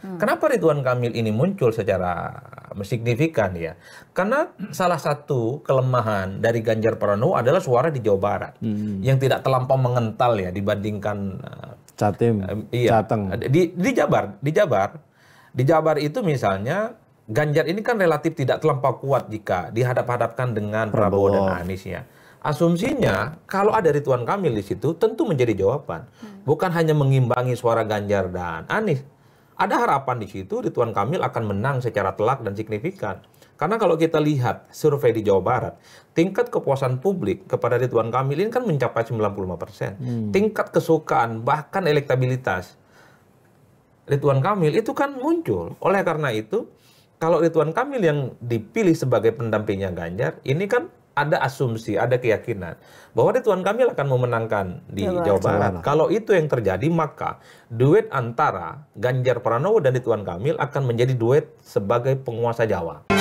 Hmm. Kenapa Ridwan Kamil ini muncul secara signifikan ya? Karena salah satu kelemahan dari Ganjar Pranowo adalah suara di Jawa Barat hmm. yang tidak terlampau mengental ya dibandingkan Jatim, eh, uh, eh, iya, Jateng. Di, di Jabar, di Jabar, di Jabar itu misalnya Ganjar ini kan relatif tidak terlampau kuat jika dihadap-hadapkan dengan Prabowo, Prabowo dan Anies ya. Asumsinya kalau ada Ridwan Kamil di situ tentu menjadi jawaban, hmm. bukan hanya mengimbangi suara Ganjar dan Anies ada harapan di situ Ridwan Kamil akan menang secara telak dan signifikan. Karena kalau kita lihat survei di Jawa Barat, tingkat kepuasan publik kepada Ridwan Kamil ini kan mencapai 95 persen. Hmm. Tingkat kesukaan bahkan elektabilitas Ridwan Kamil itu kan muncul. Oleh karena itu, kalau Ridwan Kamil yang dipilih sebagai pendampingnya Ganjar, ini kan ada asumsi, ada keyakinan bahwa Ridwan Kamil akan memenangkan di iya, Jawa, Jawa Barat. Barat. Kalau itu yang terjadi, maka duet antara Ganjar Pranowo dan Ridwan Kamil akan menjadi duet sebagai penguasa Jawa.